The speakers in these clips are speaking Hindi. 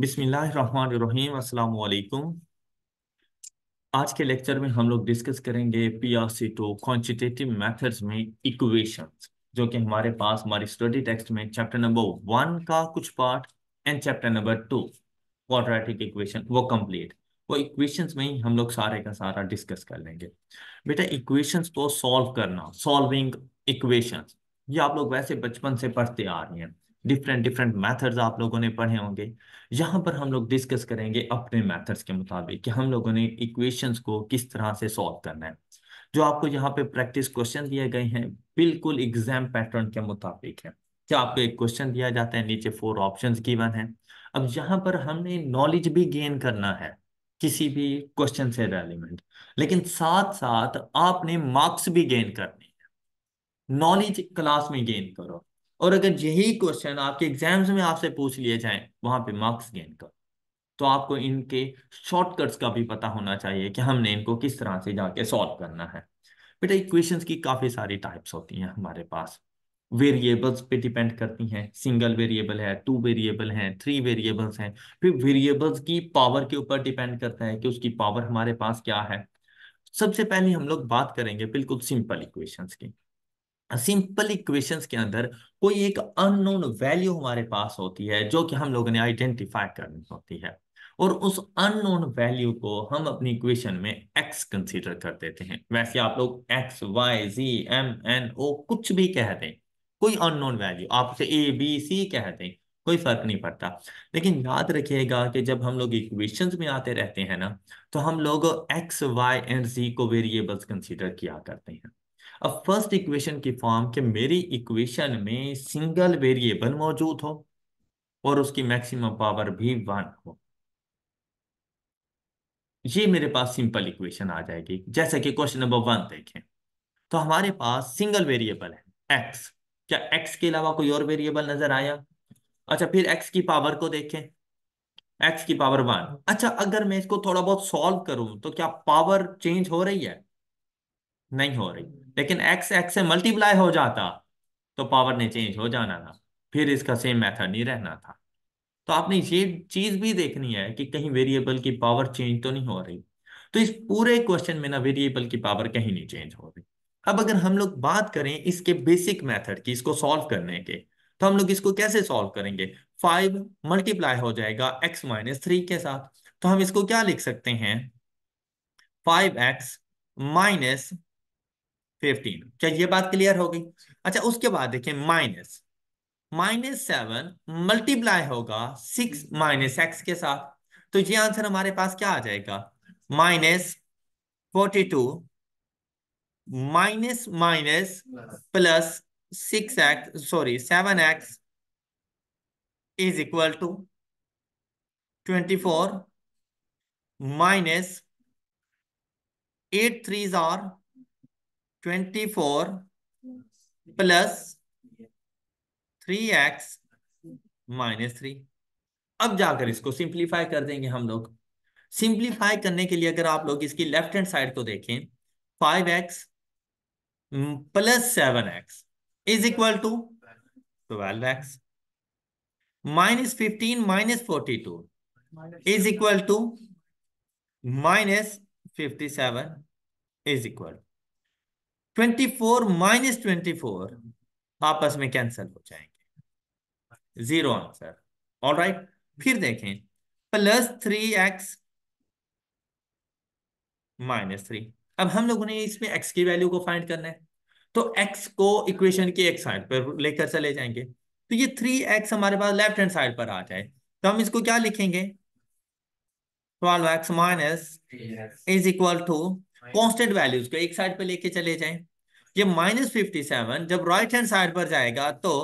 बिस्मिल्लाहिर्रहमानिर्रहीम अस्सलाम वालेकुम आज के लेक्चर में हम लोग डिस्कस करेंगे P R C two quantitative methods में इक्वेशंस जो कि हमारे पास हमारी स्टडी टेक्स्ट में चैप्टर नंबर वन का कुछ part and chapter number two quadratic equation वो कंप्लीट वो इक्वेशंस में ही हम लोग सारे का सारा डिस्कस कर लेंगे बेटा इक्वेशंस को सॉल्व करना सॉल्विंग इक्वेशंस ये आप लोग वैसे बचपन से पढ़ते आ रहे हैं डिफरेंट डिफरेंट मैथड्स आप लोगों ने पढ़े होंगे यहाँ पर हम लोग डिस्कस करेंगे अपने मैथड्स के मुताबिक कि हम लोगों ने इक्वेशंस को किस तरह से सॉल्व करना है जो आपको यहाँ पे प्रैक्टिस क्वेश्चन दिए गए हैं बिल्कुल एग्जाम पैटर्न के मुताबिक है क्या आपको एक क्वेश्चन दिया जाता है नीचे फोर की गिवन है अब यहाँ पर हमने नॉलेज भी गेन करना है किसी भी क्वेश्चन से रेलिवेंट लेकिन साथ साथ आपने मार्क्स भी गेन करने हैं नॉलेज क्लास में गेन करो और अगर यही क्वेश्चन आपके एग्जाम्स में आपसे पूछ लिए जाए वहां पे मार्क्स गेन करो तो आपको इनके शॉर्टकट्स का भी पता होना चाहिए कि हमने इनको किस तरह से जाके सॉल्व करना है बेटा इक्वेशन की काफी सारी टाइप्स होती हैं हमारे पास वेरिएबल्स पे डिपेंड करती हैं सिंगल वेरिएबल है टू वेरिएबल है थ्री वेरिएबल्स हैं फिर वेरिएबल्स की पावर के ऊपर डिपेंड करता है कि उसकी पावर हमारे पास क्या है सबसे पहले हम लोग बात करेंगे बिल्कुल सिंपल इक्वेशंस की सिंपल इक्वेशंस के अंदर कोई एक अननोन वैल्यू हमारे पास होती है जो कि हम लोगों ने आइडेंटिफाई करनी होती है और उस अननोन वैल्यू को हम अपनी इक्वेशन में एक्स कंसीडर कर देते हैं वैसे आप लोग x y z m n o कुछ भी कह दें कोई अननोन वैल्यू आप उसे ए बी सी कह दें कोई फर्क नहीं पड़ता लेकिन याद रखिएगा कि जब हम लोग इक्वेशन में आते रहते हैं ना तो हम लोग एक्स वाई एंड जी को वेरिएबल्स कंसिडर किया करते हैं अब फर्स्ट इक्वेशन की फॉर्म के मेरी इक्वेशन में सिंगल वेरिएबल मौजूद हो और उसकी मैक्सिमम पावर भी वन हो ये मेरे पास सिंपल इक्वेशन आ जाएगी जैसे कि क्वेश्चन नंबर वन देखें तो हमारे पास सिंगल वेरिएबल है एक्स क्या एक्स के अलावा कोई और वेरिएबल नजर आया अच्छा फिर एक्स की पावर को देखें एक्स की पावर वन अच्छा अगर मैं इसको थोड़ा बहुत सॉल्व करूं तो क्या पावर चेंज हो रही है नहीं हो रही लेकिन एक्स एक्स से मल्टीप्लाई हो जाता तो पावर ने चेंज हो जाना था फिर इसका सेम मेथड नहीं रहना था तो आपने ये चीज भी देखनी है कि कहीं वेरिएबल की पावर चेंज तो नहीं हो रही तो इस पूरे क्वेश्चन में ना वेरिएबल की पावर कहीं नहीं चेंज हो रही अब अगर हम लोग बात करें इसके बेसिक मेथड की इसको सॉल्व करने के तो हम लोग इसको कैसे सॉल्व करेंगे फाइव मल्टीप्लाई हो जाएगा एक्स माइनस थ्री के साथ तो हम इसको क्या लिख सकते हैं फाइव एक्स माइनस फिफ्टीन क्या ये बात क्लियर हो गई अच्छा उसके बाद देखिए माइनस माइनस सेवन मल्टीप्लाई होगा सिक्स माइनस एक्स के साथ तो ये आंसर हमारे पास क्या आ जाएगा minus forty two minus minus plus six x sorry seven x is equal to twenty four minus eight threes are twenty four plus three x minus three अब जाकर इसको सिंप्लीफाई कर देंगे हम लोग सिंप्लीफाई करने के लिए अगर आप लोग इसकी लेफ्ट हैंड साइड को देखें five x plus seven x is equal to twelve x minus fifteen minus forty two is equal to minus fifty seven is equal to twenty four minus twenty four आपस में कैंसल हो जाएंगे जीरो आंसर ऑल राइट फिर देखें plus three x minus three अब हम लोगों ने इसमें एक्स की वैल्यू को फाइंड करना है तो एक्स को इक्वेशन के एक साइड पर लेकर चले जाएंगे तो ये थ्री एक्स हमारे पास लेफ्ट हैंड साइड पर आ जाए तो हम इसको क्या लिखेंगे twelve x minus is equal to constant values को एक साइड पे लेके चले जाए ये माइनस फिफ्टी सेवन जब राइट हैंड साइड पर जाएगा तो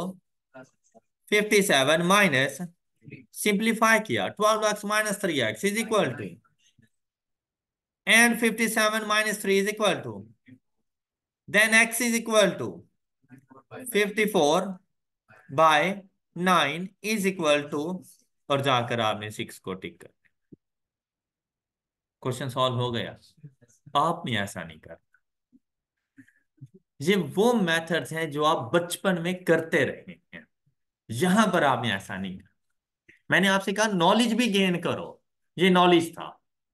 फिफ्टी सेवन माइनस सिंप्लीफाई किया twelve x minus three x is equal to and fifty seven minus three is equal to then x is equal to fifty four by nine is equal to और जाकर आपने सिक्स को टिक कर क्वेश्चन सॉल्व हो गया आपने ऐसा नहीं करना ये वो मेथड्स हैं जो आप बचपन में करते रहे हैं यहां पर आपने ऐसा नहीं करना मैंने आपसे कहा नॉलेज भी गेन करो ये नॉलेज था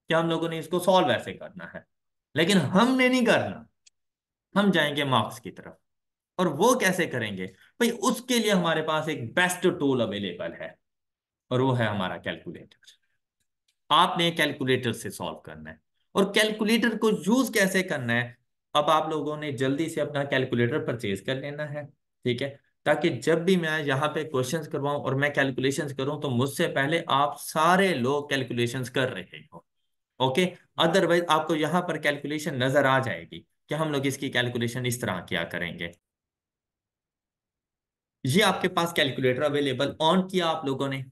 कि हम लोगों ने इसको सॉल्व ऐसे करना है लेकिन हमने नहीं करना हम जाएंगे मार्क्स की तरफ और वो कैसे करेंगे भाई उसके लिए हमारे पास एक बेस्ट टूल अवेलेबल है और वो है हमारा कैलकुलेटर आपने कैलकुलेटर से सॉल्व करना है और कैलकुलेटर को यूज कैसे करना है अब आप लोगों ने जल्दी से अपना कैलकुलेटर परचेज कर लेना है ठीक है ताकि जब भी मैं यहाँ पे क्वेश्चन करवाऊं और मैं कैलकुलेशन करूं तो मुझसे पहले आप सारे लोग कैलकुलेशन कर रहे हो ओके अदरवाइज आपको यहाँ पर कैलकुलेशन नजर आ जाएगी कि हम लोग इसकी कैलकुलेशन इस तरह क्या करेंगे ये आपके पास कैलकुलेटर अवेलेबल ऑन किया आप लोगों ने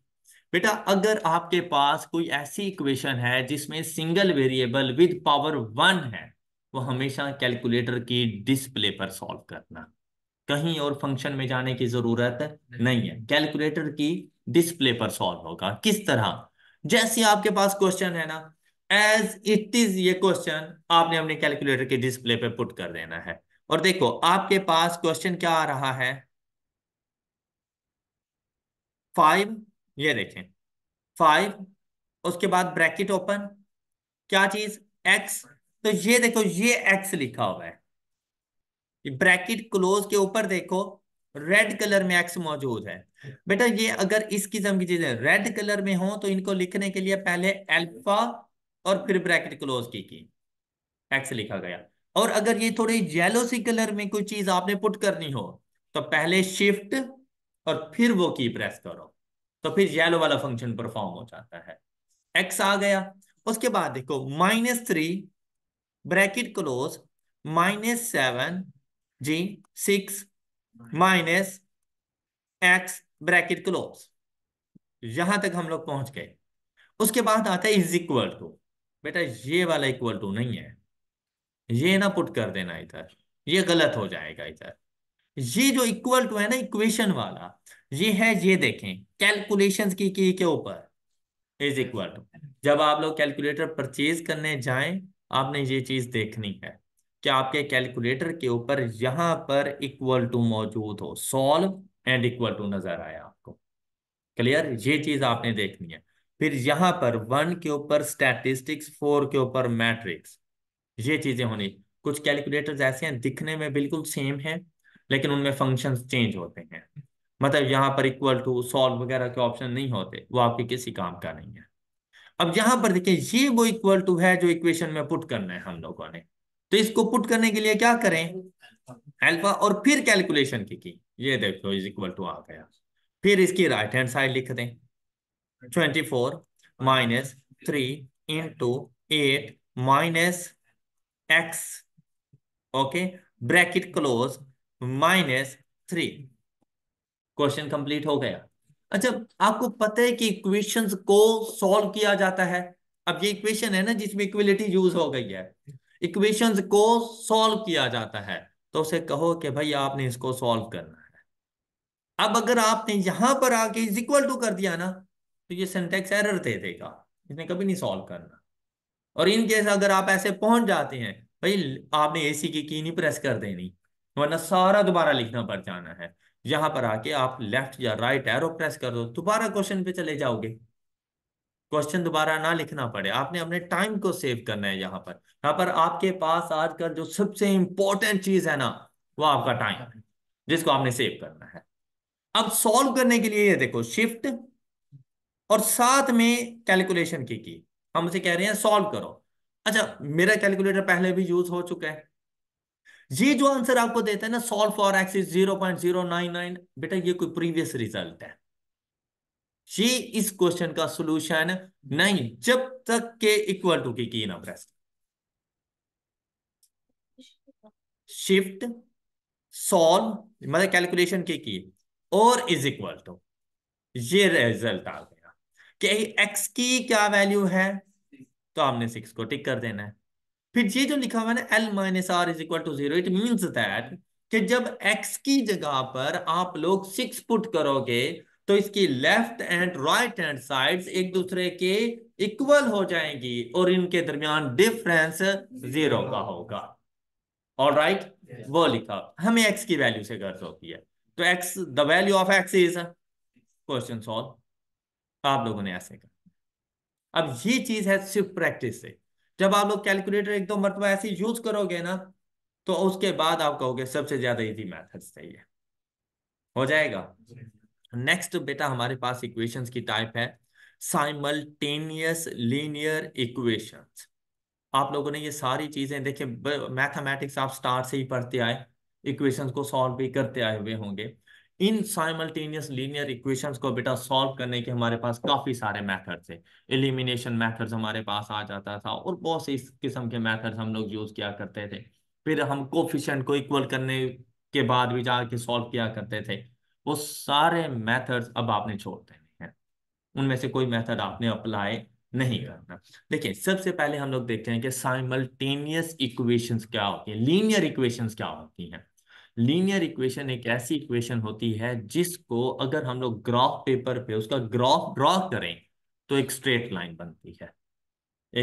बेटा अगर आपके पास कोई ऐसी इक्वेशन है जिसमें single variable with power one है वो हमेशा कैलकुलेटर की डिस्प्ले पर सॉल्व करना कहीं और फंक्शन में जाने की जरूरत नहीं है कैलकुलेटर की डिस्प्ले पर सॉल्व होगा किस तरह जैसे आपके पास क्वेश्चन है ना एज इट इज ये क्वेश्चन आपने अपने कैलकुलेटर के डिस्प्ले पर पुट कर देना है और देखो आपके पास क्वेश्चन क्या आ रहा है फाइव ये देखें फाइव उसके बाद ब्रैकेट ओपन क्या चीज एक्स तो ये देखो ये एक्स लिखा हुआ है ब्रैकेट क्लोज के ऊपर देखो रेड कलर में एक्स मौजूद है बेटा ये अगर इस किस्म की चीजें रेड कलर में हो तो इनको लिखने के लिए पहले एल्फा और फिर ब्रैकेट क्लोज की की एक्स लिखा गया और अगर ये थोड़े येलो सी कलर में कोई चीज आपने पुट करनी हो तो पहले शिफ्ट और फिर वो की प्रेस करो तो फिर येलो वाला फंक्शन परफॉर्म हो जाता है एक्स आ गया उसके बाद देखो minus three bracket close minus seven जी six minus x bracket close यहां तक हम लोग पहुंच गए उसके बाद आता है इज इक्वल टू बेटा ये वाला इक्वल टू नहीं है ये ना पुट कर देना इधर ये गलत हो जाएगा इधर ये जो इक्वल टू है ना इक्वेशन वाला ये है ये देखें कैलकुलेशंस की की के ऊपर इज इक्वल टू जब आप लोग कैलकुलेटर परचेज करने जाएं आपने ये चीज देखनी है कि आपके कैलकुलेटर के ऊपर यहां पर इक्वल टू मौजूद हो सॉल्व एंड इक्वल टू नजर आया आपको क्लियर ये चीज आपने देखनी है फिर यहां पर वन के ऊपर स्टैटिस्टिक्स फोर के ऊपर मैट्रिक्स ये चीजें होनी कुछ कैलकुलेटर्स ऐसे हैं दिखने में बिल्कुल सेम है लेकिन उनमें फंक्शंस चेंज होते हैं मतलब यहाँ पर इक्वल टू सॉल्व वगैरह के ऑप्शन नहीं होते वो आपके किसी काम का नहीं है अब यहाँ पर देखिए ये वो इक्वल टू है जो इक्वेशन में पुट करना है हम लोगों ने तो इसको पुट करने के लिए क्या करें अल्फा और फिर कैलकुलेशन की की ये देखो इज इक्वल टू आ गया फिर इसकी राइट हैंड साइड लिख दें twenty four minus three into eight minus x okay bracket close minus three question complete हो गया अच्छा आपको पता है कि इक्वेशन को सॉल्व किया जाता है अब ये इक्वेशन है ना जिसमें इक्वलिटी यूज हो गई है इक्वेशंस को सॉल्व किया जाता है तो उसे कहो कि भाई आपने इसको सॉल्व करना है अब अगर आपने यहां पर आके इज इक्वल टू कर दिया ना तो ये सेंटेक्स एरर दे देगा इसने कभी नहीं सॉल्व करना और इन केस अगर आप ऐसे पहुंच जाते हैं भाई आपने एसी की की नहीं प्रेस कर देनी वरना सारा दोबारा लिखना पड़ जाना है यहां पर आके आप लेफ्ट या राइट एरो प्रेस कर दो दोबारा क्वेश्चन पे चले जाओगे क्वेश्चन दोबारा ना लिखना पड़े आपने अपने टाइम को सेव करना है यहां पर यहाँ पर आपके पास आजकल जो सबसे इंपॉर्टेंट चीज है ना वो आपका टाइम है जिसको आपने सेव करना है अब सॉल्व करने के लिए ये देखो शिफ्ट और साथ में कैलकुलेशन की की हम उसे कह रहे हैं सॉल्व करो अच्छा मेरा कैलकुलेटर पहले भी यूज हो चुका है ये जो आंसर आपको देता है ना solve for x is zero point zero nine nine बेटा ये कोई प्रीवियस रिजल्ट है ये इस क्वेश्चन का सोल्यूशन नहीं जब तक के इक्वल टू की की ना प्रेस शिफ्ट सॉल्व मतलब कैलकुलेशन के की और इज इक्वल टू ये रिजल्ट आ गया कि एक्स की क्या वैल्यू है तो आपने सिक्स को टिक कर देना है फिर ये जो लिखा हुआ है ना L minus R is equal to zero it means that कि जब x की जगह पर आप लोग सिक्स पुट करोगे तो इसकी left and right hand sides एक दूसरे के इक्वल हो जाएंगी और इनके दरमियान डिफरेंस जीरो का होगा और राइट right? वो लिखा हमें एक्स की वैल्यू से गर्ज होती है तो x the value of x is question solve आप लोगों ने ऐसे कहा अब ये चीज है सिर्फ प्रैक्टिस से जब आप लोग कैलकुलेटर एक दो मरतबा ऐसे यूज करोगे ना तो उसके बाद आप कहोगे सबसे ज्यादा इजी सही है हो जाएगा नेक्स्ट बेटा हमारे पास इक्वेशंस की टाइप है साइमल्टेनियस लीनियर इक्वेशंस आप लोगों ने ये सारी चीजें देखिए मैथमेटिक्स आप स्टार से ही पढ़ते आए इक्वेशंस को सॉल्व भी करते आए हुए होंगे इन साइमल्टेनियस लीनियर इक्वेशंस को बेटा सॉल्व करने के हमारे पास काफ़ी सारे मैथड्स है एलिमिनेशन मैथड्स हमारे पास आ जाता था और बहुत से इस किस्म के मैथड्स हम लोग यूज़ किया करते थे फिर हम कोफिशेंट को इक्वल करने के बाद भी जाके सॉल्व किया करते थे वो सारे मैथड्स अब आपने छोड़ देने हैं उनमें से कोई मैथड आपने अप्लाई नहीं करना देखिए सबसे पहले हम लोग देखते हैं कि साइमल्टेनियस इक्वेशंस क्या होती है लीनियर इक्वेशंस क्या होती हैं लीनियर इक्वेशन एक ऐसी इक्वेशन होती है जिसको अगर हम लोग ग्राफ पेपर पे उसका ग्राफ ड्रॉ करें तो एक स्ट्रेट लाइन बनती है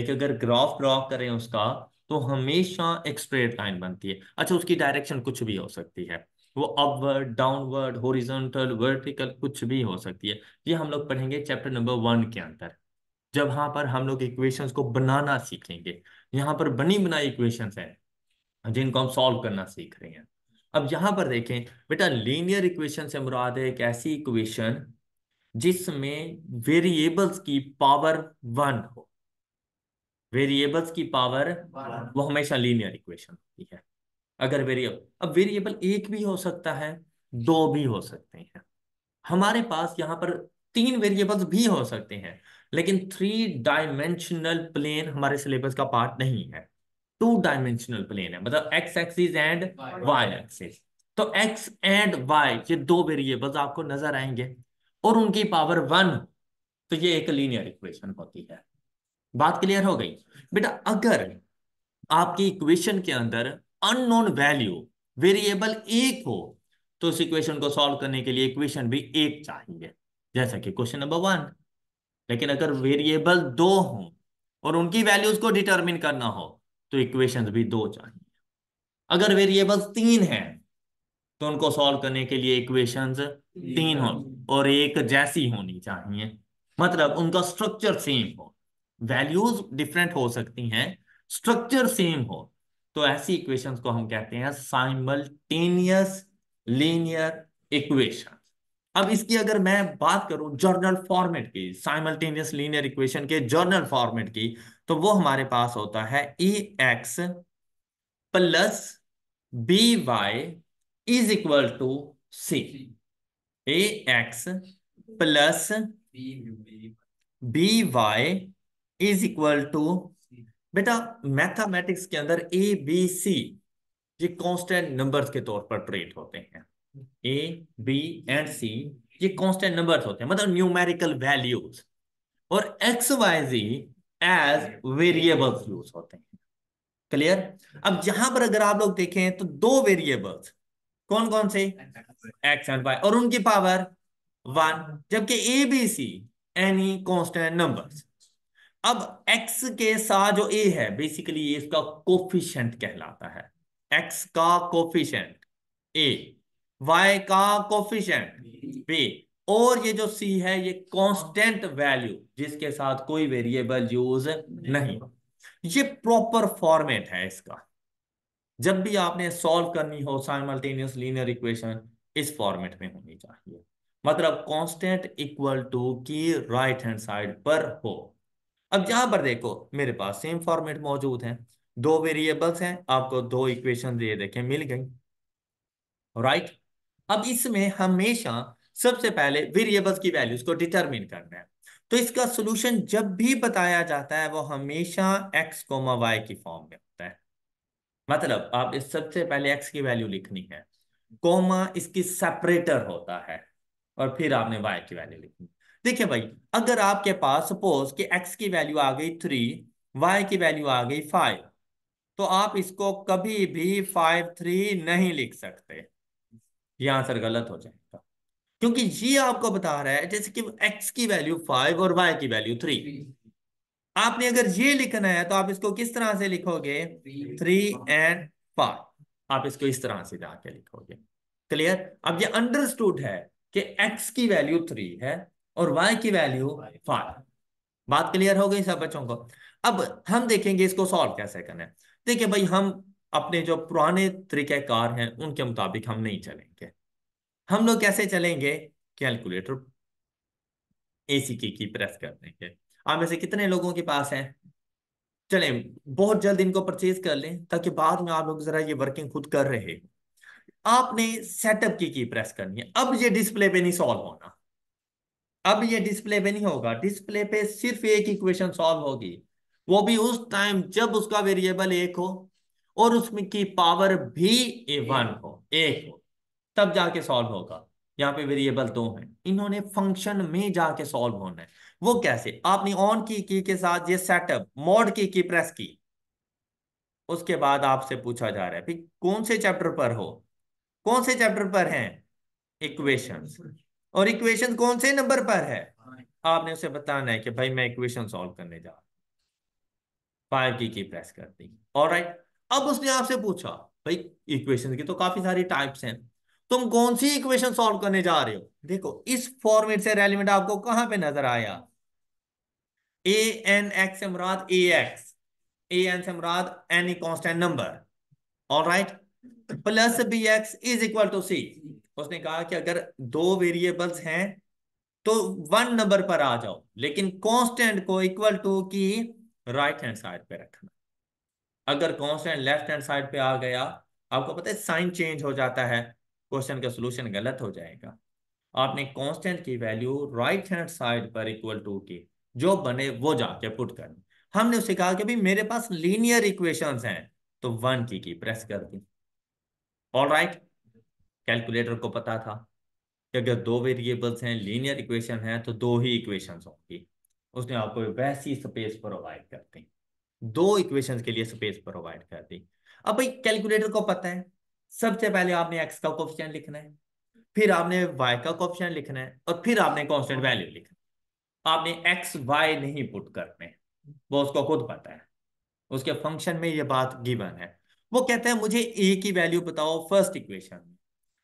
एक अगर ग्राफ ड्रॉ करें उसका तो हमेशा एक स्ट्रेट लाइन बनती है अच्छा उसकी डायरेक्शन कुछ भी हो सकती है वो अपवर्ड डाउनवर्ड होरिजेंटल वर्टिकल कुछ भी हो सकती है ये हम लोग पढ़ेंगे चैप्टर नंबर वन के अंदर जब यहाँ पर हम लोग इक्वेशन को बनाना सीखेंगे यहां पर बनी बनाई इक्वेशन है जिनको हम सॉल्व करना सीख रहे हैं अब यहां पर देखें बेटा लीनियर इक्वेशन से मुराद है एक ऐसी इक्वेशन जिसमें वेरिएबल्स की पावर वन हो वेरिएबल्स की पावर वो हमेशा लीनियर इक्वेशन होती है अगर वेरिएबल अब वेरिएबल एक भी हो सकता है दो भी हो सकते हैं हमारे पास यहाँ पर तीन वेरिएबल्स भी हो सकते हैं लेकिन थ्री डायमेंशनल प्लेन हमारे सिलेबस का पार्ट नहीं है टू डायमेंशनल प्लेन है मतलब x axis and y axis तो एक्स एंड वाई ये दो वेरिएबल्स आपको नजर आएंगे और उनकी पावर वन तो ये एक लीनियर इक्वेशन होती है बात क्लियर हो गई बेटा अगर आपकी इक्वेशन के अंदर अननोन वैल्यू वेरिएबल एक हो तो उस इक्वेशन को सॉल्व करने के लिए इक्वेशन भी एक चाहिए जैसा कि क्वेश्चन नंबर वन लेकिन अगर वेरिएबल दो हो और उनकी वैल्यूज को डिटरमिन करना हो तो इक्वेशन भी दो चाहिए अगर वेरिएबल्स तीन हैं तो उनको सॉल्व करने के लिए इक्वेशन तीन हो और एक जैसी होनी चाहिए मतलब उनका स्ट्रक्चर सेम हो वैल्यूज डिफरेंट हो सकती हैं स्ट्रक्चर सेम हो तो ऐसी इक्वेशन को हम कहते हैं साइमल्टेनियस लीनियर इक्वेशन अब इसकी अगर मैं बात करूं जर्नल फॉर्मेट की साइमल्टेनियस लीनियर इक्वेशन के जर्नल फॉर्मेट की तो वो हमारे पास होता है a x plus B y is equal to c a x plus B y is equal to बेटा मैथमेटिक्स के अंदर ए बी सी ये कांस्टेंट नंबर्स के तौर पर ट्रेट होते हैं ए बी एंड सी ये कांस्टेंट नंबर्स होते हैं मतलब न्यूमेरिकल वैल्यूज और x y z as variables use होते हैं क्लियर अब जहां पर अगर आप लोग देखें तो दो वेरिएबल्स कौन कौन से एक्स एंड वाई और उनकी पावर वन जबकि a b c any constant number अब एक्स के साथ जो ए है बेसिकली ये इसका कोफिशियंट कहलाता है एक्स का कोफिशियंट ए वाई का कोफिशियंट बी और ये जो सी है ये कांस्टेंट हाँ। वैल्यू जिसके साथ कोई वेरिएबल यूज नहीं ये प्रॉपर फॉर्मेट है इसका जब भी आपने सॉल्व करनी हो साइमल्टेनियस लीनियर इक्वेशन इस फॉर्मेट में होनी चाहिए मतलब कांस्टेंट इक्वल टू की राइट हैंड साइड पर हो अब यहां पर देखो मेरे पास सेम फॉर्मेट मौजूद है दो वेरिएबल्स हैं आपको दो इक्वेशन दे देखे मिल गई राइट अब इसमें हमेशा सबसे पहले वेरिएबल्स की वैल्यूज को डिटरमिन करना है तो इसका सोल्यूशन जब भी बताया जाता है वो हमेशा एक्स कोमा वाई की फॉर्म में होता है मतलब आप इस सबसे पहले एक्स की वैल्यू लिखनी है कोमा इसकी सेपरेटर होता है और फिर आपने वाई की वैल्यू लिखनी देखिए भाई अगर आपके पास सपोज कि एक्स की वैल्यू आ गई थ्री वाई की वैल्यू आ गई फाइव तो आप इसको कभी भी फाइव थ्री नहीं लिख सकते ये आंसर गलत हो जाए क्योंकि ये आपको बता रहा है जैसे कि x की वैल्यू फाइव और y की वैल्यू थ्री आपने अगर ये लिखना है तो आप इसको किस तरह से लिखोगे थ्री एंड फाइव आप इसको इस तरह से जाके लिखोगे क्लियर अब ये अंडरस्टूड है कि x की वैल्यू थ्री है और y की वैल्यू फाइव बात क्लियर हो गई सब बच्चों को अब हम देखेंगे इसको सॉल्व कैसे करना है देखिए भाई हम अपने जो पुराने तरीके कार हैं उनके मुताबिक हम नहीं चलेंगे हम लोग कैसे चलेंगे कैलकुलेटर एसी की की प्रेस कर देंगे आप में से कितने लोगों के पास है चलें बहुत जल्द इनको परचेज कर लें ताकि बाद में आप लोग जरा ये वर्किंग खुद कर रहे हो आपने सेटअप की की प्रेस करनी है अब ये डिस्प्ले पे नहीं सॉल्व होना अब ये डिस्प्ले पे नहीं होगा डिस्प्ले पे सिर्फ एक इक्वेशन सॉल्व होगी वो भी उस टाइम जब उसका वेरिएबल एक हो और उसमें की पावर भी ए वन हो एक हो तब जाके सॉल्व होगा यहाँ पे वेरिएबल दो हैं इन्होंने फंक्शन में जाके सॉल्व होना है वो कैसे आपने ऑन की की के साथ ये सेटअप मोड की की प्रेस की उसके बाद आपसे पूछा जा रहा है कौन से चैप्टर पर हो कौन से चैप्टर पर हैं इक्वेशंस और इक्वेशन कौन से नंबर पर है आपने उसे बताना है कि भाई मैं इक्वेशन सॉल्व करने जा रहा फाइव की की प्रेस कर दी और राइट अब उसने आपसे पूछा भाई इक्वेशन की तो काफी सारी टाइप्स हैं तुम कौन सी इक्वेशन सॉल्व करने जा रहे हो देखो इस फॉर्मेट से रेलिमेंट आपको कहां पे नजर आया ए एन एक्स से ए एक्स ए एन से मुराद any constant number all right plus b x is equal to c उसने कहा कि अगर दो वेरिएबल्स हैं तो वन नंबर पर आ जाओ लेकिन कॉन्स्टेंट को इक्वल टू की राइट हैंड साइड पे रखना अगर कॉन्स्टेंट लेफ्ट हैंड साइड पे आ गया आपको पता है साइन चेंज हो जाता है क्वेश्चन का सोल्यूशन गलत हो जाएगा आपने कांस्टेंट की वैल्यू राइट हैंड साइड पर इक्वल टू के जो बने वो जाके पुट कर हमने उसे कहा कि भाई मेरे पास लीनियर इक्वेशंस हैं तो वन की की प्रेस कर दी ऑल राइट कैलकुलेटर को पता था कि अगर दो वेरिएबल्स हैं लीनियर इक्वेशन है तो दो ही इक्वेशंस होंगी उसने आपको वैसी स्पेस प्रोवाइड कर दी दो इक्वेशन के लिए स्पेस प्रोवाइड कर दी अब भाई कैलकुलेटर को पता है सबसे पहले आपने एक्स का कॉप्शन लिखना है फिर आपने वाई का कॉप्शन लिखना है और फिर आपने कॉन्स्टेंट वैल्यू लिखना आपने एक्स वाई नहीं पुट करने वो उसको खुद पता है उसके फंक्शन में ये बात गिवन है वो कहता है मुझे ए की वैल्यू बताओ फर्स्ट इक्वेशन में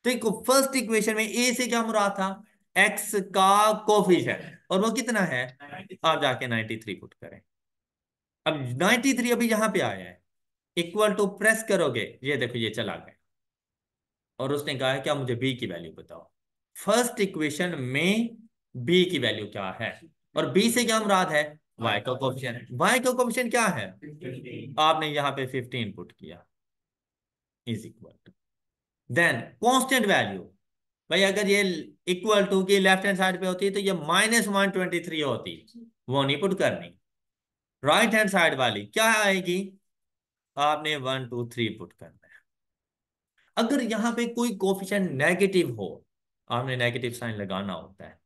तो एक फर्स्ट इक्वेशन में ए से क्या मुराद था एक्स का कोफिशियंट और वो कितना है आप जाके 93 पुट करें अब 93 अभी यहां पे आया है इक्वल टू प्रेस करोगे ये देखो ये चला गया और उसने कहा है क्या मुझे बी की वैल्यू बताओ फर्स्ट इक्वेशन में बी की वैल्यू क्या है और बी से क्या मुराद है वाई का क्वेश्चन वाई का क्वेश्चन क्या है 15. आपने यहां पे 50 इनपुट किया is equal to then constant value भाई अगर ये इक्वल टू की लेफ्ट हैंड साइड पे होती तो ये माइनस वन ट्वेंटी थ्री होती वो नहीं पुट करनी राइट हैंड साइड वाली क्या आएगी आपने वन टू थ्री पुट करना अगर यहां पे कोई कोफिशेंट नेगेटिव हो आपने नेगेटिव साइन लगाना होता है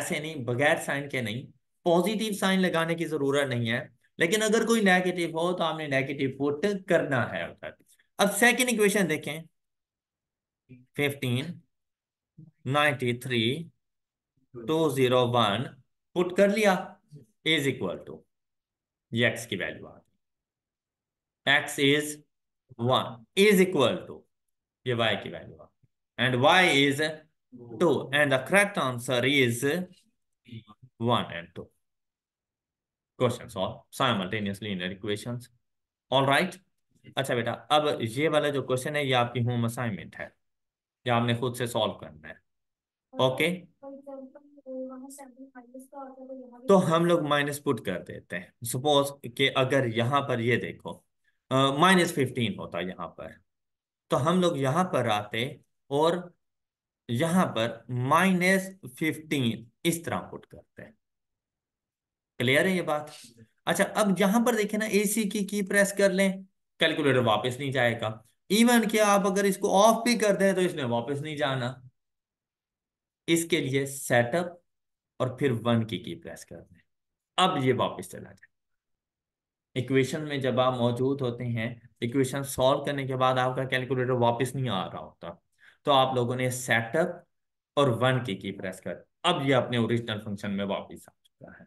ऐसे नहीं बगैर साइन के नहीं पॉजिटिव साइन लगाने की जरूरत नहीं है लेकिन अगर कोई नेगेटिव हो तो आपने नेगेटिव पुट करना है उधर अब सेकेंड इक्वेशन देखें fifteen ninety three two zero one put कर लिया इज इक्वल टू ये एक्स की वैल्यू आ गई x is one is equal to ये वाई की value and y is two and the correct answer is one and two question solve simultaneously in equation all right अच्छा बेटा अब ये वाला जो क्वेश्चन है ये आपकी होम असाइनमेंट है ये आपने खुद से सॉल्व करना है ओके okay? तो हम लोग माइनस पुट कर देते हैं सपोज के अगर यहां पर ये देखो माइनस फिफ्टीन होता यहाँ पर तो हम लोग यहाँ पर आते और यहाँ पर माइनस फिफ्टीन इस तरह पुट करते हैं क्लियर है ये बात अच्छा अब यहाँ पर देखे ना एसी की की प्रेस कर लें कैलकुलेटर वापस नहीं जाएगा इवन कि आप अगर इसको ऑफ भी कर दें तो इसने वापस नहीं जाना इसके लिए सेटअप और फिर वन की की प्रेस कर दें अब ये वापस चला जाए इक्वेशन में जब आप मौजूद होते हैं इक्वेशन सॉल्व करने के बाद आपका कैलकुलेटर वापस नहीं आ रहा होता तो आप लोगों ने सेटअप और वन की की प्रेस कर अब ये अपने ओरिजिनल फंक्शन में वापस आ चुका है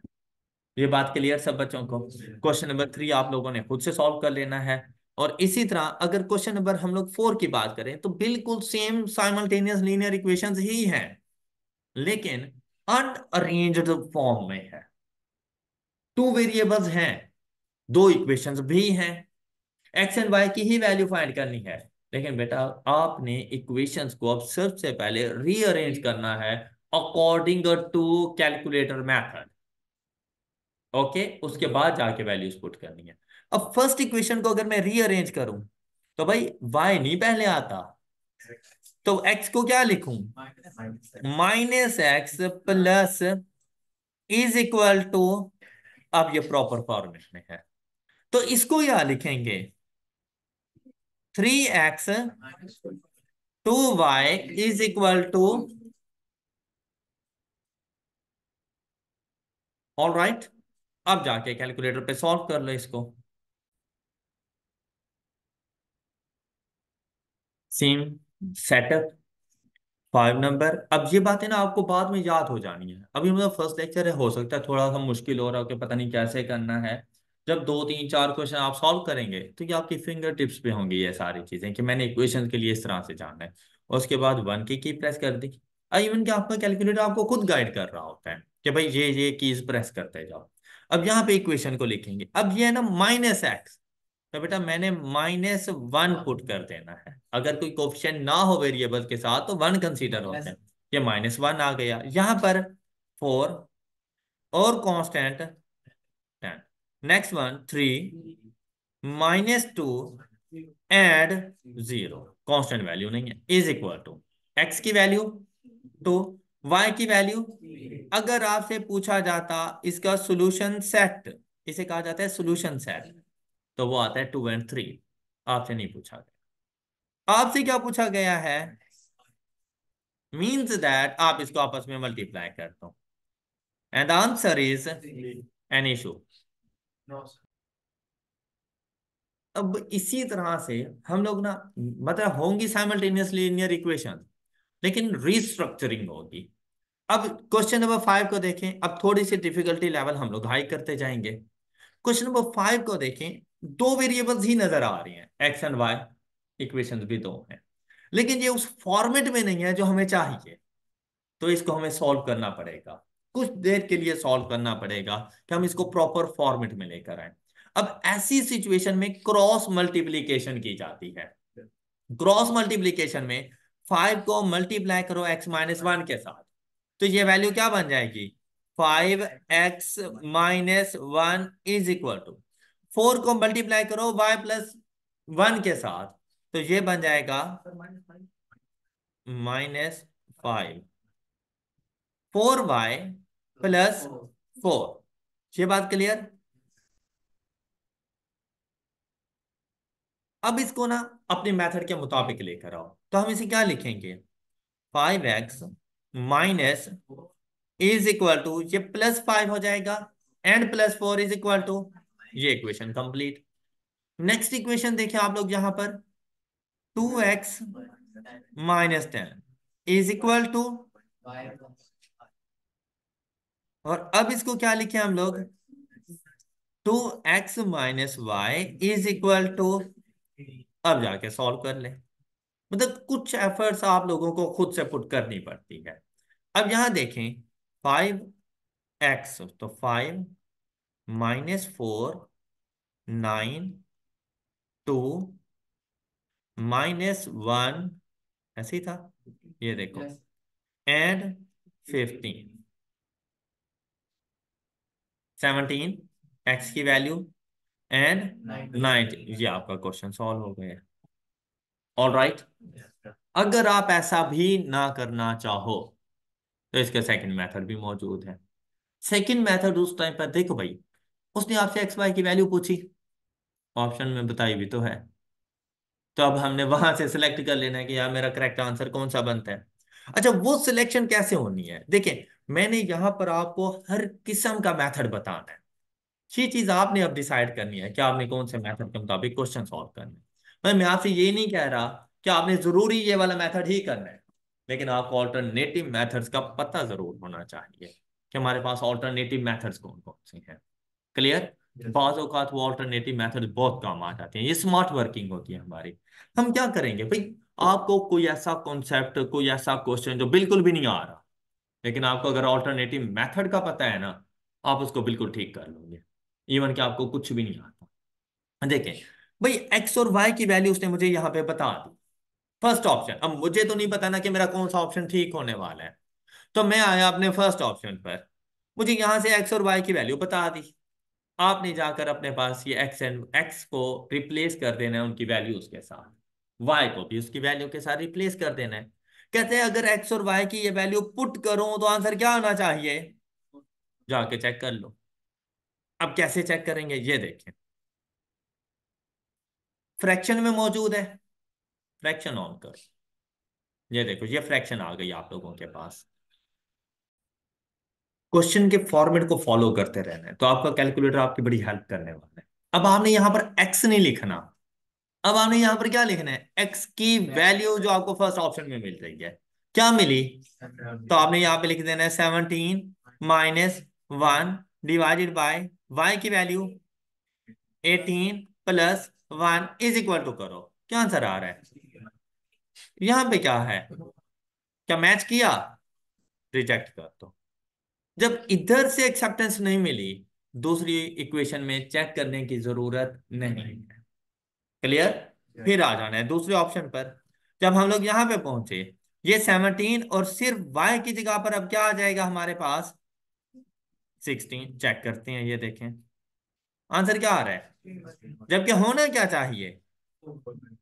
ये बात क्लियर सब बच्चों को क्वेश्चन नंबर थ्री आप लोगों ने खुद से सॉल्व कर लेना है और इसी तरह अगर क्वेश्चन नंबर हम लोग फोर की बात करें तो बिल्कुल सेम साइमल्टेनियस लीनियर इक्वेशन ही है लेकिन अनअरेंज्ड फॉर्म में है टू वेरिएबल्स हैं दो इक्वेशन भी हैं एक्स एंड वाई की ही वैल्यू फाइंड करनी है लेकिन बेटा आपने इक्वेशंस को अब सबसे पहले रीअरेंज करना है according to calculator method okay उसके बाद जाके वैल्यूज पुट करनी है अब फर्स्ट इक्वेशन को अगर मैं रीअरेंज करूं तो भाई वाई नहीं पहले आता तो एक्स को क्या लिखूं minus x plus is equal to अब ये प्रॉपर फॉर्मेट में है तो इसको यहां लिखेंगे three x two y is equal to all right अब जाके कैलकुलेटर पे सॉल्व कर लो इसको सेम सेटअप फाइव नंबर अब ये बातें ना आपको बाद में याद हो जानी है अभी मतलब फर्स्ट लेक्चर है हो सकता है थोड़ा सा मुश्किल हो रहा हो कि पता नहीं कैसे करना है जब दो तीन चार क्वेश्चन आप सॉल्व करेंगे तो ये आपकी फिंगर टिप्स पे होंगी ये सारी चीजें कि मैंने इक्वेशन के लिए इस तरह से जानना है उसके बाद वन की की प्रेस कर दी इवन कि आपका कैलकुलेटर आपको खुद गाइड कर रहा होता है कि भाई ये ये कीज प्रेस करते जाओ अब यहाँ पे इक्वेशन को लिखेंगे अब ये है ना माइनस एक्स तो बेटा मैंने माइनस वन पुट कर देना है अगर कोई क्वेश्चन ना हो वेरिएबल के साथ तो वन कंसिडर होते हैं ये माइनस वन आ गया यहाँ पर फोर और constant next one three minus two add zero constant value नहीं है इज इक्वल टू एक्स की वैल्यू तो वाई की वैल्यू अगर आपसे पूछा जाता इसका सोल्यूशन सेट इसे कहा जाता है सोल्यूशन सेट तो वो आता है टू एंड थ्री आपसे नहीं पूछा गया आपसे क्या पूछा गया है मीन्स दैट आप इसको आपस में मल्टीप्लाई कर दो and answer is an issue अब इसी तरह से हम लोग ना मतलब होंगी साइमल्टेनियसली इक्वेशन लेकिन रिस्ट्रक्चरिंग होगी अब क्वेश्चन नंबर फाइव को देखें अब थोड़ी सी डिफिकल्टी लेवल हम लोग हाई करते जाएंगे क्वेश्चन नंबर फाइव को देखें दो वेरिएबल्स ही नजर आ रही हैं एक्स एंड वाई इक्वेशन भी दो हैं लेकिन ये उस फॉर्मेट में नहीं है जो हमें चाहिए तो इसको हमें सॉल्व करना पड़ेगा कुछ देर के लिए सॉल्व करना पड़ेगा कि हम इसको प्रॉपर फॉर्मेट में लेकर आए अब ऐसी सिचुएशन में क्रॉस मल्टीप्लीकेशन की जाती है क्रॉस मल्टीप्लीकेशन में फाइव को मल्टीप्लाई करो एक्स माइनस वन के साथ तो ये वैल्यू क्या बन जाएगी five x minus one is equal to four को मल्टीप्लाई करो वाई प्लस वन के साथ तो ये बन जाएगा minus five four y plus four ये बात क्लियर अब इसको ना अपने मेथड के मुताबिक लेकर आओ तो हम इसे क्या लिखेंगे five x minus is equal to ये प्लस फाइव हो जाएगा and plus four is equal to ये इक्वेशन कंप्लीट नेक्स्ट इक्वेशन देखिए आप लोग यहां पर two x minus ten is equal to और अब इसको क्या लिखे हम लोग two x minus y is equal to अब जाके सॉल्व कर ले मतलब कुछ एफर्ट्स आप लोगों को खुद से पुट करनी पड़ती है अब यहां देखें फाइव एक्स तो five minus four nine two minus one ऐसे ही था ये देखो एंड फिफ्टीन सेवनटीन एक्स की वैल्यू एंड नाइनटीन ये आपका क्वेश्चन सॉल्व हो गया ऑल राइट right? अगर आप ऐसा भी ना करना चाहो तो इसका सेकंड मेथड भी मौजूद है सेकंड मेथड उस टाइम पर देखो भाई उसने आपसे एक्स वाई की वैल्यू पूछी ऑप्शन में बताई भी तो है तो अब हमने वहां से सिलेक्ट कर लेना है कि यार मेरा करेक्ट आंसर कौन सा बनता है अच्छा वो सिलेक्शन कैसे होनी है देखिये मैंने यहाँ पर आपको हर किस्म का मेथड बताना है ये चीज आपने अब डिसाइड करनी है कि आपने कौन से मेथड के मुताबिक क्वेश्चन सॉल्व करने मैं मैं आपसे ये नहीं कह रहा कि आपने जरूरी ये वाला मेथड ही करना है लेकिन आपको ऑल्टरनेटिव मेथड्स का पता जरूर होना चाहिए कि हमारे पास ऑल्टरनेटिव मैथड्स कौन कौन से हैं क्लियर बाज अवत वो ऑल्टरनेटिव मैथड बहुत काम आ जाते हैं ये स्मार्ट वर्किंग होती है हमारी हम क्या करेंगे भाई आपको कोई ऐसा कॉन्सेप्ट कोई ऐसा क्वेश्चन जो बिल्कुल भी नहीं आ रहा लेकिन आपको अगर ऑल्टरनेटिव मेथड का पता है ना आप उसको बिल्कुल ठीक कर लोगे इवन कि आपको कुछ भी नहीं आता देखें भाई एक्स और वाई की वैल्यू उसने मुझे यहाँ पे बता दी फर्स्ट ऑप्शन अब मुझे तो नहीं पता ना कि मेरा कौन सा ऑप्शन ठीक होने वाला है तो मैं आया अपने फर्स्ट ऑप्शन पर मुझे यहाँ से एक्स और वाई की वैल्यू बता दी आपने जाकर अपने पास ये एक्स एंड एक्स को रिप्लेस कर देना है उनकी वैल्यूज के साथ वाई को भी उसकी वैल्यू के साथ रिप्लेस कर देना है कहते हैं अगर एक्स और वाई की ये वैल्यू पुट करो तो आंसर क्या आना चाहिए जाके चेक कर लो अब कैसे चेक करेंगे ये देखें फ्रैक्शन में मौजूद है फ्रैक्शन ऑन कर ये देखो ये फ्रैक्शन आ गई आप लोगों के पास क्वेश्चन के फॉर्मेट को फॉलो करते रहना है तो आपका कैलकुलेटर आपकी बड़ी हेल्प करने वाला है अब आपने यहां पर एक्स नहीं लिखना अब आपने यहां पर क्या लिखना है एक्स की वैल्यू जो आपको फर्स्ट ऑप्शन में मिल रही है क्या मिली तो आपने यहां पे लिख देना है seventeen minus one divided by y की value eighteen plus one is equal to करो क्या आंसर आ रहा है यहां पे क्या है क्या मैच किया रिजेक्ट कर दो जब इधर से एक्सेप्टेंस नहीं मिली दूसरी इक्वेशन में चेक करने की जरूरत नहीं है क्लियर फिर आ जाना है दूसरे ऑप्शन पर जब हम लोग यहाँ पे पहुंचे ये सेवनटीन और सिर्फ वाई की जगह पर अब क्या आ जाएगा हमारे पास सिक्सटीन चेक करते हैं ये देखें आंसर क्या आ रहा है जबकि होना क्या चाहिए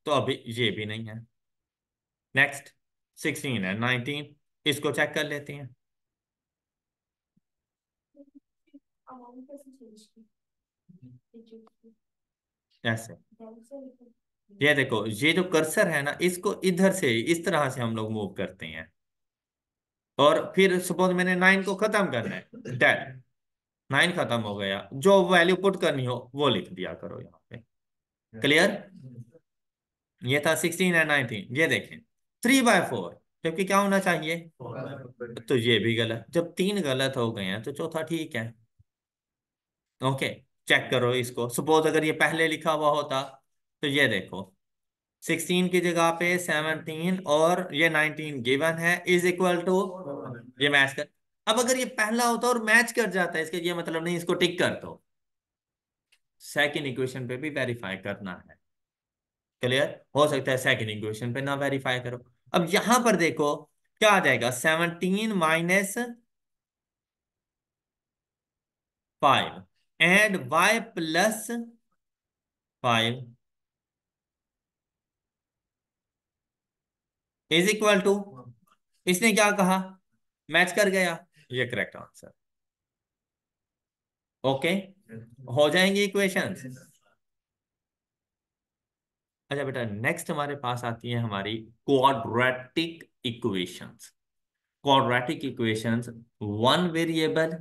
तो अभी ये भी नहीं है नेक्स्ट सिक्सटीन है नाइनटीन इसको चेक कर लेते हैं Thank you. ऐसे ये देखो ये जो कर्सर है ना इसको इधर से इस तरह से हम लोग मूव करते हैं और फिर सपोज मैंने नाइन को खत्म करना है डेट नाइन खत्म हो गया जो वैल्यू पुट करनी हो वो लिख दिया करो यहाँ पे क्लियर ये था सिक्सटीन एंड नाइनटीन ये देखें थ्री बाय फोर जबकि क्या होना चाहिए तो ये भी गलत जब तीन गलत हो गए हैं तो चौथा ठीक है ओके okay. चेक करो इसको सपोज अगर ये पहले लिखा हुआ होता तो ये देखो 16 की जगह पे 17 और ये 19 गिवन है इज इक्वल टू ये मैच कर अब अगर ये पहला होता और मैच कर जाता है इसके ये मतलब नहीं इसको टिक कर दो सेकेंड इक्वेशन पे भी वेरीफाई करना है क्लियर हो सकता है सेकेंड इक्वेशन पे ना वेरीफाई करो अब यहां पर देखो क्या आ जाएगा seventeen minus five and y plus five is equal to इसने क्या कहा मैच कर गया ये करेक्ट आंसर ओके हो जाएंगे इक्वेशन अच्छा बेटा नेक्स्ट हमारे पास आती है हमारी quadratic equations quadratic equations one variable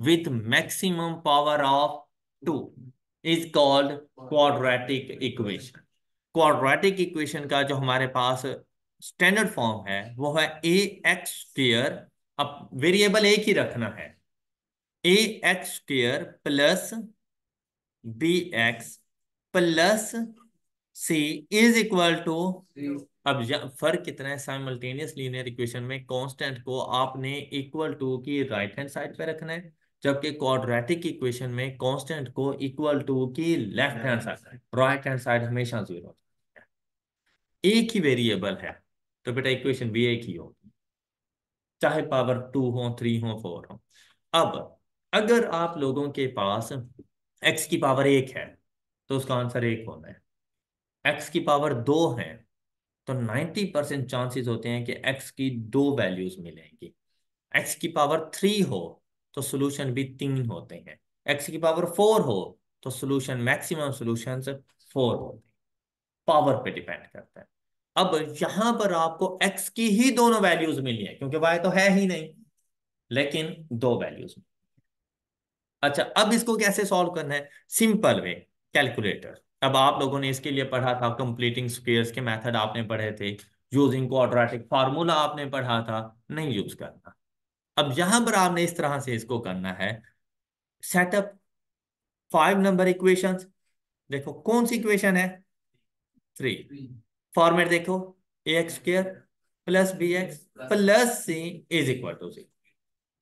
with maximum power of two is called quadratic equation quadratic equation का जो हमारे पास स्टैंडर्ड फॉर्म है वो है ए एक्स स्क्र अब वेरिएबल एक ही रखना है a x square plus b x plus c is equal to अब फर्क कितना है साइमल्टेनियस लीनियर इक्वेशन में कांस्टेंट को आपने इक्वल टू की राइट हैंड साइड पे रखना है जबकि क्वाड्रेटिक इक्वेशन में कांस्टेंट को इक्वल टू की left hand side right hand side हमेशा जीरो एक ही वेरिएबल है तो बेटा इक्वेशन भी एक ही होगी चाहे पावर टू हो थ्री हो फोर हो अब अगर आप लोगों के पास एक्स की पावर एक है तो उसका आंसर एक होना है एक्स की पावर दो है तो नाइन्टी परसेंट चांसेस होते हैं कि एक्स की दो वैल्यूज मिलेंगी एक्स की पावर थ्री हो तो सोल्यूशन भी तीन होते हैं एक्स की पावर फोर हो तो सोल्यूशन मैक्सिमम सोल्यूशन फोर होते हैं पावर पे डिपेंड करता है अब यहां पर आपको x की ही दोनों वैल्यूज मिली है क्योंकि वाई तो है ही नहीं लेकिन दो वैल्यूज अच्छा अब इसको कैसे सॉल्व करना है सिंपल वे कैलकुलेटर अब आप लोगों ने इसके लिए पढ़ा था कंप्लीटिंग स्क्वेयर्स के मेथड आपने पढ़े थे यूजिंग क्वाड्रेटिक फार्मूला आपने पढ़ा था नहीं यूज करना अब यहां पर आपने इस तरह से इसको करना है सेटअप फाइव नंबर इक्वेशंस देखो कौन सी इक्वेशन है थ्री फॉर्मेट देखो a x square plus b x plus c is equal to c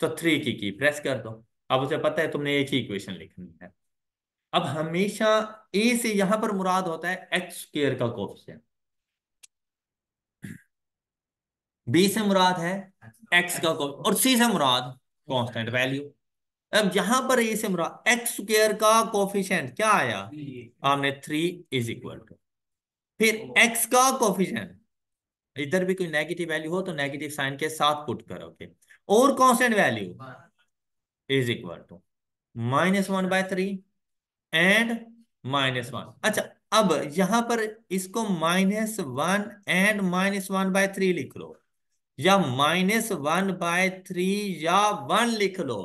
तो थ्री की की प्रेस कर दो अब उसे पता है तुमने एक ही इक्वेशन लिखनी है अब हमेशा ए से यहां पर मुराद होता है एक्स स्क्र का कोफिशियंट बी से मुराद है एक्स का और सी से मुराद कॉन्स्टेंट वैल्यू अब यहां पर ए से मुराद एक्स स्क्र का कॉफिशेंट क्या आया हमने थ्री इज इक्वल टू फिर एक्स oh. का कॉफिशेंट इधर भी कोई नेगेटिव वैल्यू हो तो नेगेटिव साइन के साथ पुट करोगे और constant value is equal to minus one by three and minus one अच्छा अब यहां पर इसको minus one and minus one by three लिख लो या माइनस वन बाय थ्री या वन लिख लो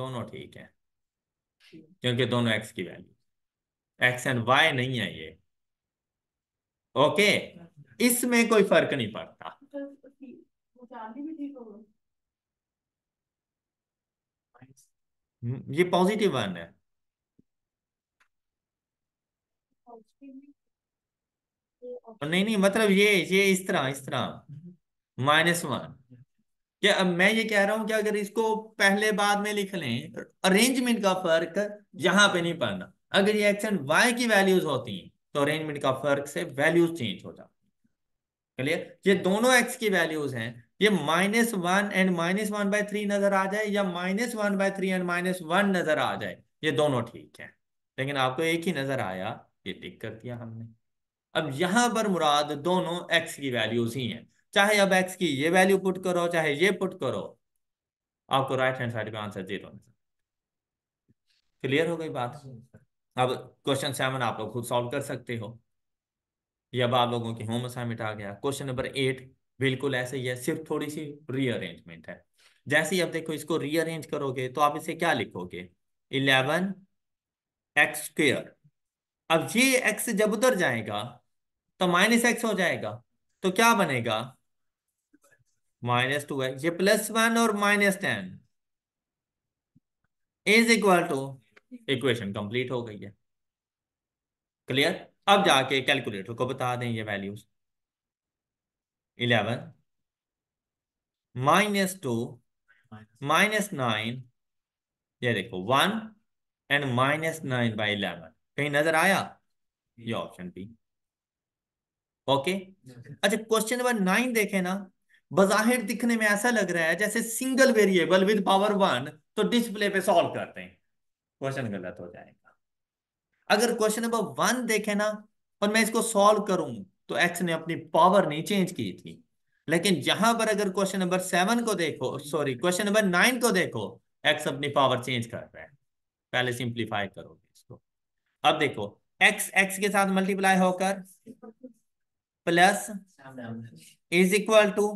दोनों ठीक है क्योंकि दोनों एक्स की वैल्यू एक्स एंड वाई नहीं है ये ओके इसमें कोई फर्क नहीं पड़ता हम्म, ये पॉजिटिव वन है नहीं नहीं मतलब ये ये इस तरह इस तरह माइनस वन क्या अब मैं ये कह रहा हूं कि अगर इसको पहले बाद में लिख लें अरेंजमेंट का फर्क यहां पे नहीं पड़ना अगर ये एक्शन वाई की वैल्यूज होती हैं तो अरेंजमेंट का फर्क से वैल्यूज चेंज हो जाती क्लियर ये दोनों एक्स की वैल्यूज हैं ये minus one and minus one by three नजर आ जाए या minus one by three and minus one नजर आ जाए ये दोनों ठीक है लेकिन आपको एक ही नजर आया ये टिक कर दिया हमने अब यहां पर मुराद दोनों एक्स की वैल्यूज ही हैं चाहे अब एक्स की ये वैल्यू पुट करो चाहे ये पुट करो आपको राइट हैंड साइड पे आंसर जीरो क्लियर हो गई बात अब क्वेश्चन सेवन आप लोग खुद सॉल्व कर सकते हो या आप लोगों की होम असाइनमेंट आ गया क्वेश्चन नंबर एट बिल्कुल ऐसे ही है सिर्फ थोड़ी सी रीअरेंजमेंट है जैसे ही अब देखो इसको रीअरेंज करोगे तो आप इसे क्या लिखोगे इलेवन एक्स स्क्र अब ये एक्स जब उधर जाएगा तो माइनस एक्स हो जाएगा तो क्या बनेगा माइनस टू है ये प्लस वन और minus ten is equal to equation complete हो गई है क्लियर अब जाके कैलकुलेटर को बता दें ये values eleven minus two minus nine ये देखो one and minus nine by eleven कहीं नजर आया ये ऑप्शन बी ओके अच्छा क्वेश्चन नंबर नाइन देखे ना बजाहिर दिखने में ऐसा लग रहा है जैसे single variable with power one तो डिस्प्ले पे सॉल्व करते हैं क्वेश्चन गलत हो जाएगा अगर क्वेश्चन नंबर वन देखे ना और मैं इसको सॉल्व करूं तो एक्स ने अपनी पावर नहीं चेंज की थी लेकिन यहां पर अगर क्वेश्चन नंबर सेवन को देखो सॉरी क्वेश्चन नंबर नाइन को देखो एक्स अपनी पावर चेंज कर रहा है पहले सिंप्लीफाई करोगे इसको अब देखो एक्स एक्स के साथ मल्टीप्लाई होकर plus is equal to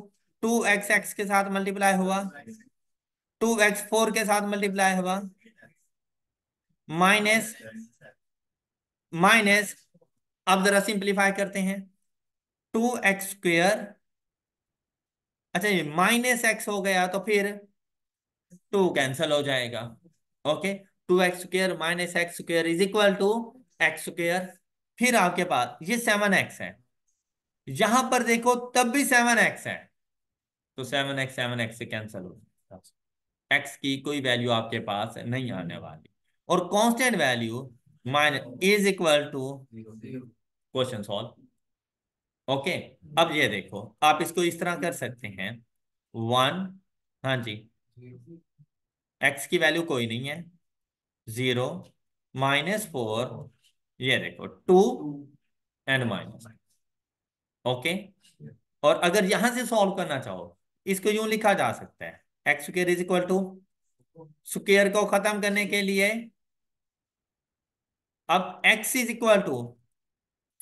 two x x के साथ मल्टीप्लाई हुआ टू एक्स फोर के साथ मल्टीप्लाई हुआ माइनस माइनस अब जरा सिंप्लीफाई करते हैं टू एक्स स्क्वेयर अच्छा ये माइनस एक्स हो गया तो फिर टू कैंसल हो जाएगा okay two x square minus x square is equal to x square फिर आपके पास ये सेवन एक्स है यहां पर देखो तब भी सेवन एक्स है तो सेवन एक्स सेवन एक्स से कैंसिल हो जाए एक्स की कोई वैल्यू आपके पास नहीं आने वाली और constant value minus is equal to question solve okay अब ये देखो आप इसको इस तरह कर सकते हैं वन हाँ जी एक्स की वैल्यू कोई नहीं है जीरो माइनस फोर ये देखो टू एंड माइनस ओके और अगर यहां से सॉल्व करना चाहो इसको यूं लिखा जा सकता है x square is equal to square को खत्म करने के लिए अब x is equal to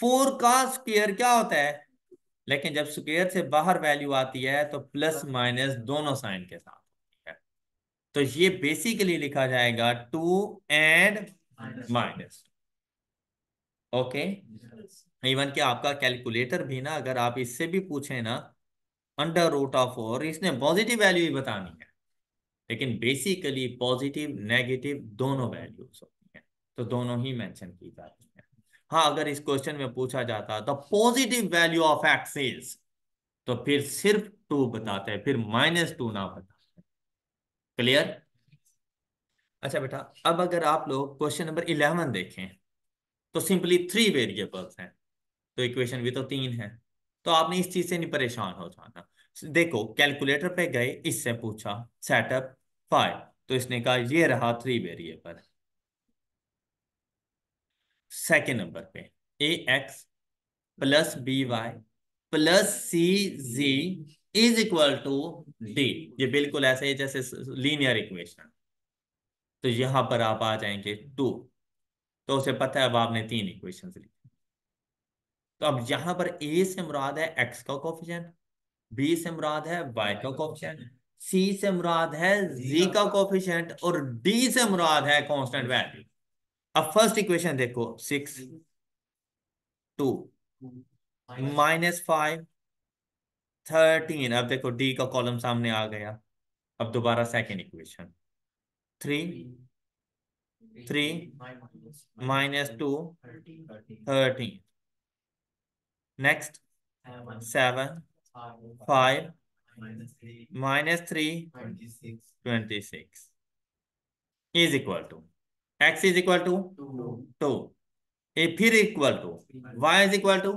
four का स्क्र क्या होता है लेकिन जब स्क्र से बाहर वैल्यू आती है तो प्लस माइनस दोनों साइन के साथ तो ये बेसिकली लिखा जाएगा two and minus okay even कि आपका कैलकुलेटर भी ना अगर आप इससे भी पूछे ना अंडर रूट ऑफ फोर इसने पॉजिटिव वैल्यू ही बतानी है लेकिन बेसिकली पॉजिटिव नेगेटिव दोनों वैल्यूज होती हैं तो दोनों ही मेंशन की जाती हैं हाँ अगर इस क्वेश्चन में पूछा जाता the positive value of x's तो फिर सिर्फ टू बताते हैं फिर माइनस टू ना बताते क्लियर अच्छा बेटा अब अगर आप लोग क्वेश्चन नंबर इलेवन देखें तो सिंपली थ्री वेरिएबल्स हैं तो इक्वेशन भी तो तीन है तो आपने इस चीज से नहीं परेशान हो जाना देखो कैलकुलेटर पे गए इससे पूछा सेटअप फाइव तो इसने कहा ये रहा थ्री वेरिएबल सेकेंड नंबर पे A x plus B y plus C z is equal to D ये बिल्कुल ऐसे ही जैसे लीनियर इक्वेशन तो यहां पर आप आ जाएंगे टू तो उसे पता है अब आपने तीन इक्वेशन लिखी तो अब यहां पर ए से मुराद है एक्स का कोफिशेंट बी से मुराद है वाई का कोफिशेंट सी से मुराद है जी का कॉफिशेंट और डी से मुराद है कॉन्स्टेंट वैल्यू अब फर्स्ट इक्वेशन देखो six two minus five thirteen अब देखो डी का कॉलम सामने आ गया अब दोबारा second equation three three minus two thirteen Next, seven, five, minus three, 26 is equal to x is equal to two, two. a फिर equal to y is equal to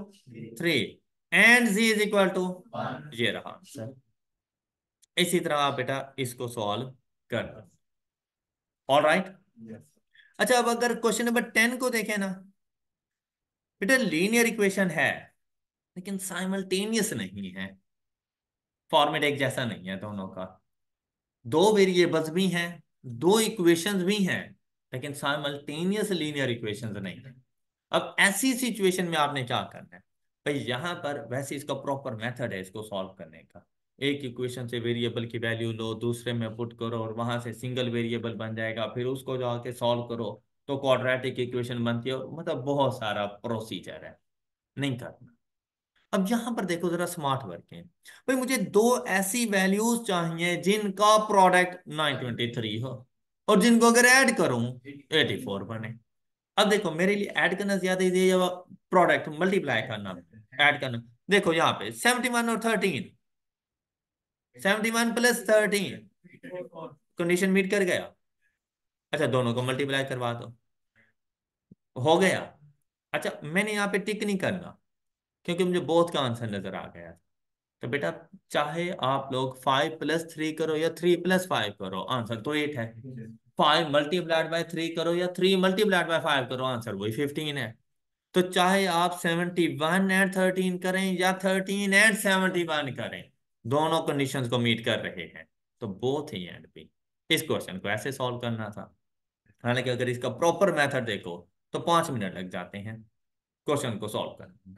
three and z is equal to one. ये रहा आंसर इसी तरह आप बेटा इसको सॉल्व करना ऑल राइट अच्छा अब अगर क्वेश्चन नंबर टेन को देखें ना बेटा लीनियर इक्वेशन है लेकिन साइमल्टेनियस नहीं है फॉर्मेट एक जैसा नहीं है दोनों का दो वेरिएबल्स भी हैं दो इक्वेशंस भी हैं लेकिन साइमल्टेनियस लीनियर इक्वेशंस नहीं है अब ऐसी सिचुएशन में आपने क्या करना है भाई यहां पर वैसे इसका प्रॉपर मेथड है इसको सॉल्व करने का एक इक्वेशन से वेरिएबल की वैल्यू लो दूसरे में पुट करो और वहां से सिंगल वेरिएबल बन जाएगा फिर उसको जाके सॉल्व करो तो क्वाड्रेटिक इक्वेशन बनती है मतलब बहुत सारा प्रोसीजर है नहीं करना अब यहां पर देखो जरा स्मार्ट वर्किंग भाई मुझे दो ऐसी वैल्यूज चाहिए जिनका प्रोडक्ट 923 हो और जिनको अगर ऐड करूं 84 बने अब देखो मेरे लिए ऐड करना ज्यादा ही है प्रोडक्ट मल्टीप्लाई करना ऐड करना देखो यहाँ पे 71 और 13 71 प्लस 13 कंडीशन मीट कर गया अच्छा दोनों को मल्टीप्लाई करवा दो हो गया अच्छा मैंने यहाँ पे टिक नहीं करना क्योंकि मुझे बोथ का आंसर नजर आ गया था तो बेटा चाहे आप लोग फाइव प्लस थ्री करो या थ्री प्लस फाइव करो आंसर तो एट है फाइव मल्टीप्लाइड बाय थ्री करो या थ्री मल्टीप्लाइड बाय फाइव करो आंसर वही फिफ्टीन है तो चाहे आप सेवनटी वन एंड थर्टीन करें या थर्टीन एंड सेवनटी वन करें दोनों कंडीशंस को मीट कर रहे हैं तो बोथ ही एंड बी इस क्वेश्चन को ऐसे सॉल्व करना था हालांकि अगर इसका प्रॉपर मेथड देखो तो पांच मिनट लग जाते हैं क्वेश्चन को सॉल्व करने में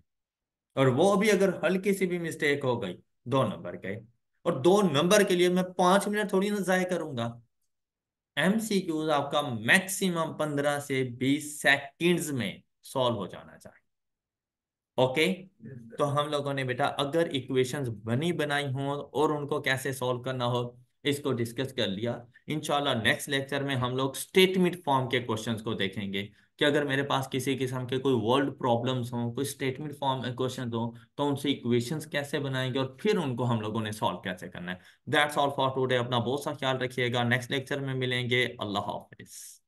और वो भी अगर हल्की सी भी मिस्टेक हो गई दो नंबर के और दो नंबर के लिए मैं पांच मिनट थोड़ी ना जाय करूंगा एम सी क्यूज आपका मैक्सिमम पंद्रह से बीस सेकेंड में सॉल्व हो जाना चाहिए ओके okay? तो हम लोगों ने बेटा अगर इक्वेशंस बनी बनाई हो और उनको कैसे सॉल्व करना हो इसको डिस्कस कर लिया इनशाला नेक्स्ट लेक्चर में हम लोग स्टेटमेंट फॉर्म के क्वेश्चंस को देखेंगे कि अगर मेरे पास किसी किस्म के कोई वर्ल्ड प्रॉब्लम्स हों कोई स्टेटमेंट फॉर्म में क्वेश्चन हों तो उनसे इक्वेशंस कैसे बनाएंगे और फिर उनको हम लोगों ने सॉल्व कैसे करना है दैट्स ऑल फॉर टुडे अपना बहुत सा ख्याल रखिएगा नेक्स्ट लेक्चर में मिलेंगे अल्लाह हाफिज़